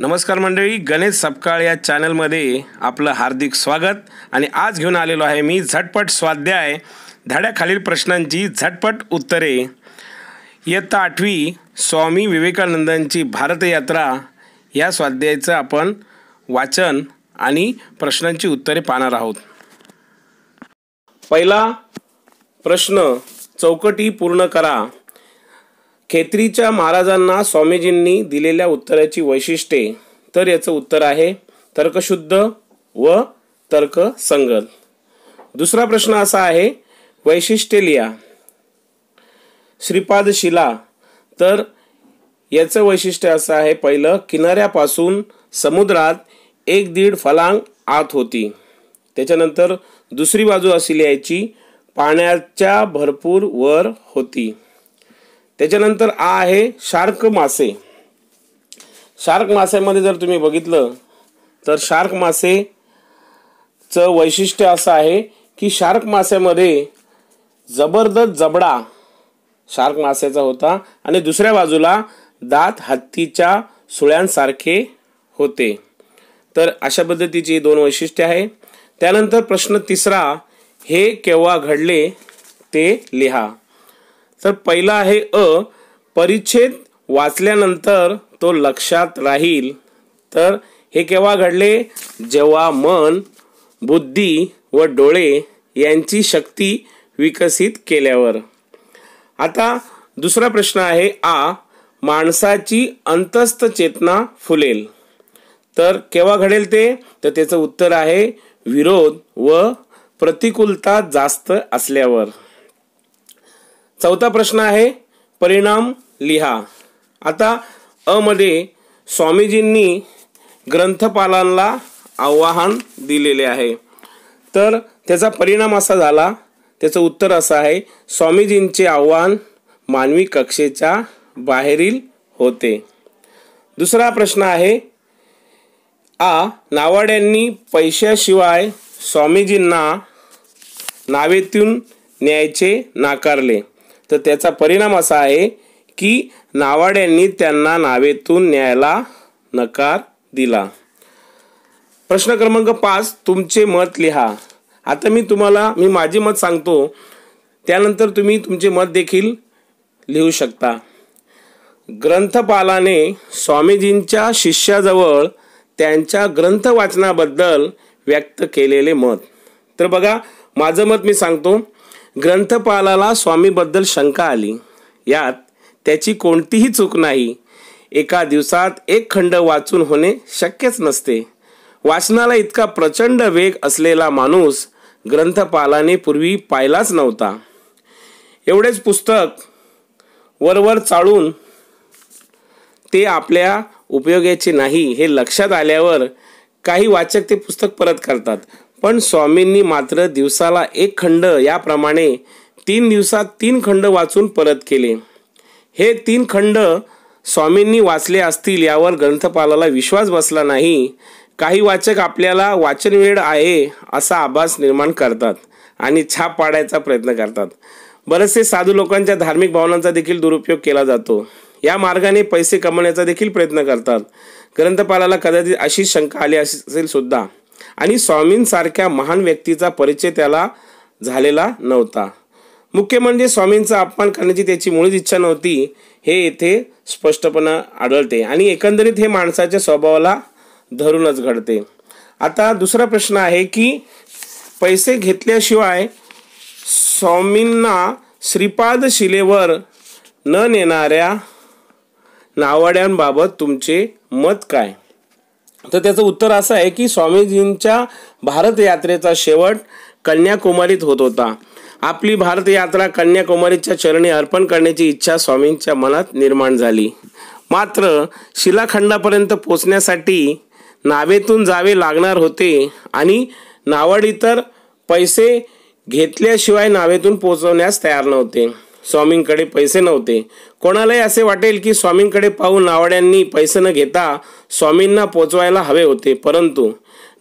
नमस्कार मंडळी गणेश सपकाळ या चॅनलमध्ये आपलं हार्दिक स्वागत आणि आज घेऊन आलेलो आहे मी झटपट स्वाध्याय धड्याखालील प्रश्नांची झटपट उत्तरे इयत्ता आठवी स्वामी विवेकानंदांची भारतयात्रा या स्वाध्यायाचं आपण वाचन आणि प्रश्नांची उत्तरे पाहणार आहोत पहिला प्रश्न चौकटी पूर्ण करा खेत्रीच्या महाराजांना स्वामीजींनी दिलेल्या उत्तराची वैशिष्ट्ये तर याचं उत्तर आहे तर्कशुद्ध व तर्कसंगत दुसरा प्रश्न असा आहे वैशिष्ट्ये लिहा शिला तर याचं वैशिष्ट्य असं आहे पहिलं किनाऱ्यापासून समुद्रात एक दीड फलांग आत होती त्याच्यानंतर दुसरी बाजू अशी लिहायची पाण्याच्या भरपूर वर होती त्याच्यानंतर आ आहे शार्क मासे शार्क मासेमध्ये जर तुम्ही बघितलं तर शार्क मासेचं वैशिष्ट्य असं आहे की शार्क मासेमध्ये जबरदस्त जबडा शार्क मासेचा होता आणि दुसऱ्या बाजूला दात हत्तीच्या सुळ्यांसारखे होते तर अशा पद्धतीची दोन वैशिष्ट्य आहे त्यानंतर प्रश्न तिसरा हे केव्हा घडले ते लिहा तर पहिला आहे अ परिच्छेद वाचल्यानंतर तो लक्षात राहील तर हे केव्हा घडले जेव्हा मन बुद्धी व डोळे यांची शक्ती विकसित केल्यावर आता दुसरा प्रश्न आहे आ माणसाची अंतस्त चेतना फुलेल तर केव्हा घडेल ते तर त्याचं उत्तर आहे विरोध व प्रतिकूलता जास्त असल्यावर चौथा प्रश्न आहे परिणाम लिहा आता अ मध्ये स्वामीजींनी ग्रंथपालांना आव्हान दिलेले आहे तर त्याचा परिणाम असा झाला त्याचं उत्तर असं आहे स्वामीजींचे आव्हान मानवी कक्षेच्या बाहेरील होते दुसरा प्रश्न आहे आ नावाड्यांनी पैशाशिवाय स्वामीजींना नावेतून न्यायचे नाकारले तर त्याचा परिणाम असा आहे की नावाड यांनी त्यांना नावेतून न्यायला नकार दिला प्रश्न क्रमांक पाच तुमचे मत लिहा आता मी तुम्हाला मी माझे मत सांगतो त्यानंतर तुम्ही तुमचे मत देखील लिहू शकता ग्रंथपालाने स्वामीजींच्या शिष्याजवळ त्यांच्या ग्रंथ वाचनाबद्दल व्यक्त केलेले मत तर बघा माझं मत मी सांगतो ग्रंथपालाला स्वामीबद्दल शंका आली यात त्याची कोणतीही चूक नाही एका दिवसात एक खंड वाचून होणे शक्यच नसते वाचनाला इतका प्रचंड वेग असलेला माणूस ग्रंथपालाने पूर्वी पाहिलाच नव्हता एवढेच पुस्तक वरवर चाळून ते आपल्या उपयोगाचे नाही हे लक्षात आल्यावर काही वाचक ते पुस्तक परत करतात पण स्वामींनी मात्र दिवसाला एक खंड याप्रमाणे तीन दिवसात तीन खंड वाचून परत केले हे तीन खंड स्वामींनी वाचले असतील यावर ग्रंथपालाला विश्वास बसला नाही काही वाचक आपल्याला वाचनवेळ आहे असा आभास निर्माण करतात आणि छाप पाडायचा प्रयत्न करतात बरेचसे साधू लोकांच्या धार्मिक भावनांचा देखील दुरुपयोग केला जातो या मार्गाने पैसे कमवण्याचा देखील प्रयत्न करतात ग्रंथपालाला कदाचित अशी शंका आली असेल सुद्धा आणि स्वामींसारख्या महान व्यक्तीचा परिचय त्याला झालेला नव्हता मुख्य म्हणजे स्वामींचा अपमान करण्याची त्याची मुळीच इच्छा नव्हती हे येथे स्पष्टपणे आढळते आणि एकंदरीत हे माणसाच्या स्वभावाला धरूनच घडते आता दुसरा प्रश्न आहे की पैसे घेतल्याशिवाय स्वामींना श्रीपाद शिलेवर न नेणाऱ्या नावाड्यांबाबत तुमचे मत काय तर त्याचं उत्तर असं आहे की स्वामीजींच्या भारत यात्रेचा शेवट कन्याकुमारीत होत होता आपली भारत यात्रा कन्याकुमारीच्या चरणी अर्पण करण्याची इच्छा स्वामींच्या मनात निर्माण झाली मात्र शिलाखंडापर्यंत पोचण्यासाठी नावेतून जावे लागणार होते आणि नावाडी तर पैसे घेतल्याशिवाय नावेतून पोचवण्यास तयार नव्हते स्वामींकडे पैसे नव्हते कोणालाही असे वाटेल की स्वामींकडे पाहून नावाड्यांनी पैसे न घेता स्वामींना पोचवायला हवे होते परंतु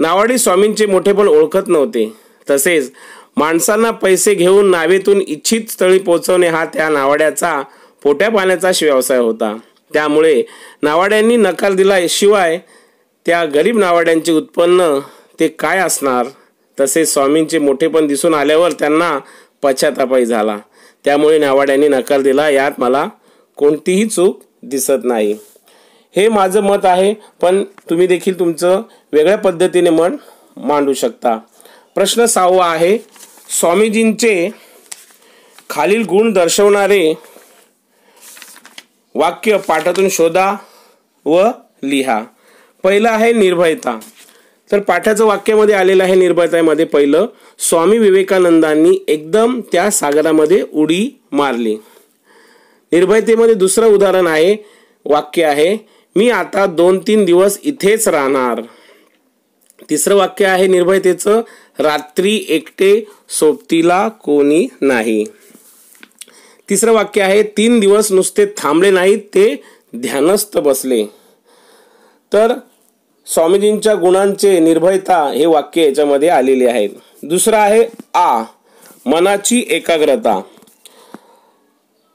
नावाडी स्वामींचे मोठेपण ओळखत नव्हते तसेच माणसांना पैसे घेऊन नावेतून इच्छित स्थळी पोहोचवणे हा त्या नावाड्याचा पोट्या पाण्याचा व्यवसाय होता त्यामुळे नावाड्यांनी नकार दिला शिवाय त्या गरीब नावाड्यांचे उत्पन्न ते काय असणार तसेच स्वामींचे मोठेपण दिसून आल्यावर त्यांना पश्चातापाई झाला त्यामुळे नावाड्याने नकार दिला यात मला कोणतीही चूक दिसत नाही हे माझं मत आहे पण तुम्ही देखील तुमचं वेगळ्या पद्धतीने मन मांडू शकता प्रश्न सहावा आहे स्वामीजींचे खालील गुण दर्शवणारे वाक्य पाठातून शोधा व लिहा पहिलं आहे निर्भयता तर पाठाचं वाक्यामध्ये आलेलं आहे निर्भयतामध्ये पहिलं स्वामी विवेकानंदांनी एकदम त्या सागरामध्ये उडी मारली निर्भयतेमध्ये दुसरं उदाहरण आहे वाक्य आहे मी आता दोन तीन दिवस इथेच राहणार तिसरं वाक्य आहे निर्भयतेचं रात्री एकटे सोबतीला कोणी नाही तिसरं वाक्य आहे तीन दिवस नुसते थांबले नाहीत ते ध्यानस्थ बसले तर स्वामीजींच्या गुणांचे निर्भयता हे वाक्य याच्यामध्ये आलेले आहेत दुसरं आहे आ मनाची एकाग्रता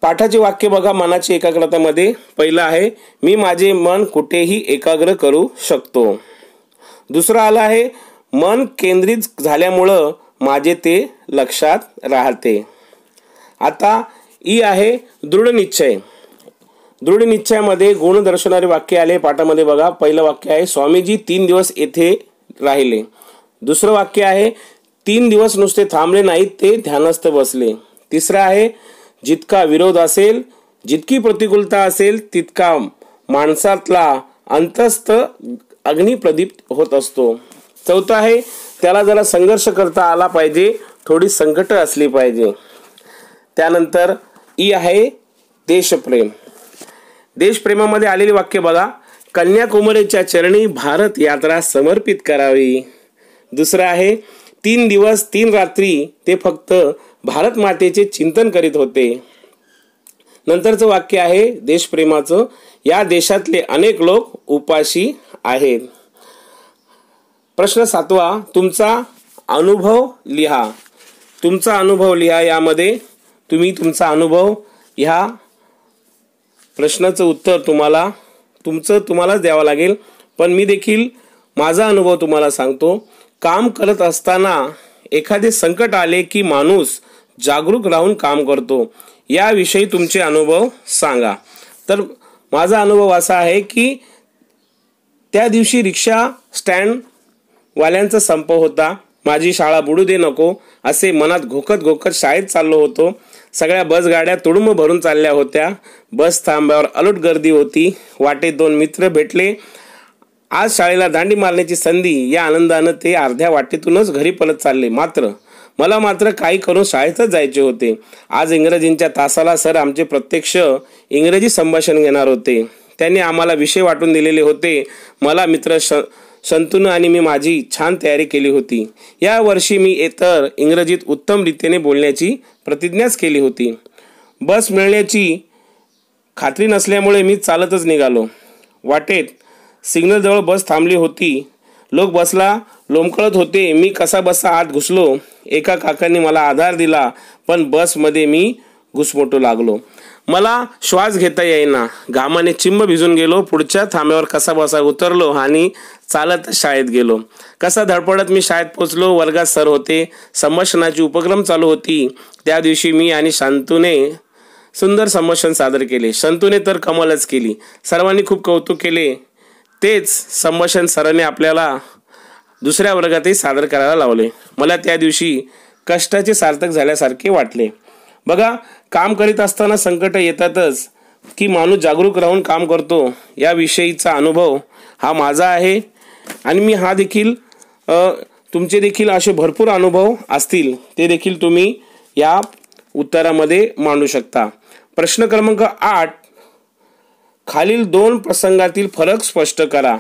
पाठाचे वाक्य बघा मनाची एकाग्रतामध्ये पहिलं आहे मी माझे मन कुठेही एकाग्र करू शकतो दुसरं आलं आहे मन केंद्रित झाल्यामुळं माझे ते लक्षात राहते आता ई आहे दृढ निश्चय दृढ निश्चयामध्ये गुण दर्शवणारे वाक्य आले पाठामध्ये बघा पहिलं वाक्य आहे स्वामीजी तीन दिवस येथे राहिले दुसरं वाक्य आहे तीन दिवस नुसते थांबले नाहीत ते ध्यानस्थ बसले तिसरं आहे जितका विरोध असेल जितकी प्रतिकूलता असेल तितका माणसातला अंतस्थ अग्निप्रदीप्त होत असतो चौथं आहे त्याला जरा संघर्ष करता आला पाहिजे थोडी संकट असली पाहिजे त्यानंतर ई आहे देशप्रेम देशप्रेमामध्ये आलेले वाक्य बघा कन्याकुमारीच्या चरणी भारत यात्रा समर्पित करावी दुसरं आहे तीन दिवस तीन रात्री ते फक्त भारत मातेचे चिंतन करीत होते नंतरचं वाक्य आहे देशप्रेमाचं या देशातले अनेक लोक उपाशी आहेत प्रश्न सातवा तुमचा अनुभव लिहा तुमचा अनुभव लिहा यामध्ये तुम्ही तुमचा अनुभव ह्या प्रश्नाचं उत्तर तुम्हाला तुमचं तुम्हालाच द्यावं लागेल पण मी देखील माझा अनुभव तुम्हाला सांगतो काम करत असताना एखादे संकट आले की माणूस जागरूक राहून काम करतो याविषयी तुमचे अनुभव सांगा तर माझा अनुभव असा आहे की त्या दिवशी रिक्षा स्टँडवाल्यांचा संप होता माझी शाळा बुडू दे नको असे मनात घोकत घोकत शाळेत चाललो होतो सगळ्या बस गाड्या तुडुंब भरून चालल्या होत्या बस थांब्यावर अलूट गर्दी होती वाटेत दोन मित्र भेटले आज शाळेला दांडी मारण्याची संधी या आनंदानं ते अर्ध्या वाटेतूनच घरी परत चालले मात्र मला मात्र काही करून शाळेतच जायचे होते आज इंग्रजींच्या तासाला सर आमचे प्रत्यक्ष इंग्रजी संभाषण घेणार होते त्यांनी आम्हाला विषय वाटून दिलेले होते मला मित्र श संतून आणि मी माझी छान तयारी केली होती यावर्षी मी इतर इंग्रजीत उत्तम रीतीने बोलण्याची प्रतिज्ञाच केली होती बस मिळण्याची खात्री नसल्यामुळे मी चालतच निघालो वाटेत सिग्नलजवळ बस थांबली होती लोक बसला लोंबकळत होते मी कसा बसा आत घुसलो एका काकांनी मला आधार दिला पण बसमध्ये मी घुसमोटू लागलो मला श्वास घेता येईना घामाने चिंब भिजून गेलो पुढच्या थांब्यावर कसा बसा उतरलो आणि चालत शाळेत गेलो कसा धडपडत मी शाळेत पोचलो वर्गात सर होते संभाषणाची उपक्रम चालू होती त्या दिवशी मी आणि शांतूने सुंदर संभाषण सादर केले शांतूने तर कमालच केली सर्वांनी खूप कौतुक केले तेच संभाषण सरांनी आपल्याला दुसऱ्या वर्गातही सादर करायला लावले मला त्या दिवशी कष्टाचे सार्थक झाल्यासारखे वाटले बघा काम करीत असताना संकट येतातच की माणूस जागरूक राहून काम करतो याविषयीचा अनुभव हा माझा आहे आणि मी हा देखील तुमचे देखील असे भरपूर अनुभव असतील ते देखील तुम्ही या उत्तरामध्ये मांडू शकता प्रश्न क्रमांक आठ खालील दोन प्रसंगातील फरक स्पष्ट करा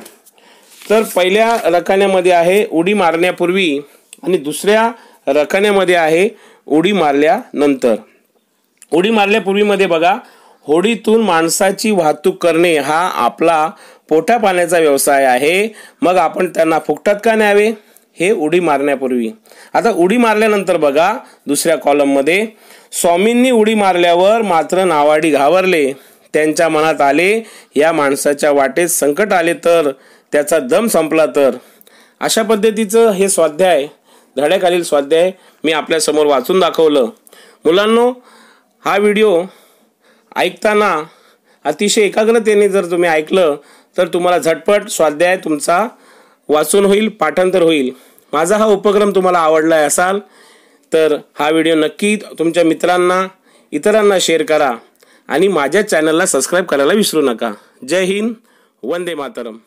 तर पहिल्या रखान्यामध्ये आहे उडी मारण्यापूर्वी आणि दुसऱ्या रकान्यामध्ये आहे उडी मारल्यानंतर उडी मारल्यापूर्वीमध्ये बघा होडीतून माणसाची वाहतूक करणे हा आपला पोटा पाण्याचा व्यवसाय आहे मग आपण त्यांना फुकटात का न्यावे हे उडी मारण्यापूर्वी आता उडी मारल्यानंतर बघा दुसऱ्या कॉलममध्ये स्वामींनी उडी मारल्यावर मात्र नावाडी घावरले त्यांच्या मनात आले या माणसाच्या वाटेत संकट आले तर त्याचा दम संपला तर अशा पद्धतीचं हे स्वाध्याय धड्याखालील स्वाध्याय मी आपल्यासमोर वाचून दाखवलं मुलांनो हा व्हिडिओ ऐकताना अतिशय एकाग्रतेने जर तुम्ही ऐकलं तर तुम्हाला झटपट स्वाध्याय तुमचा वाचून होईल पाठांतर होईल माझा हा उपक्रम तुम्हाला आवडला असाल तर हा व्हिडिओ नक्की तुमच्या मित्रांना इतरांना शेअर करा आणि माझ्या चॅनलला सबस्क्राईब करायला विसरू नका जय हिंद वंदे मातरम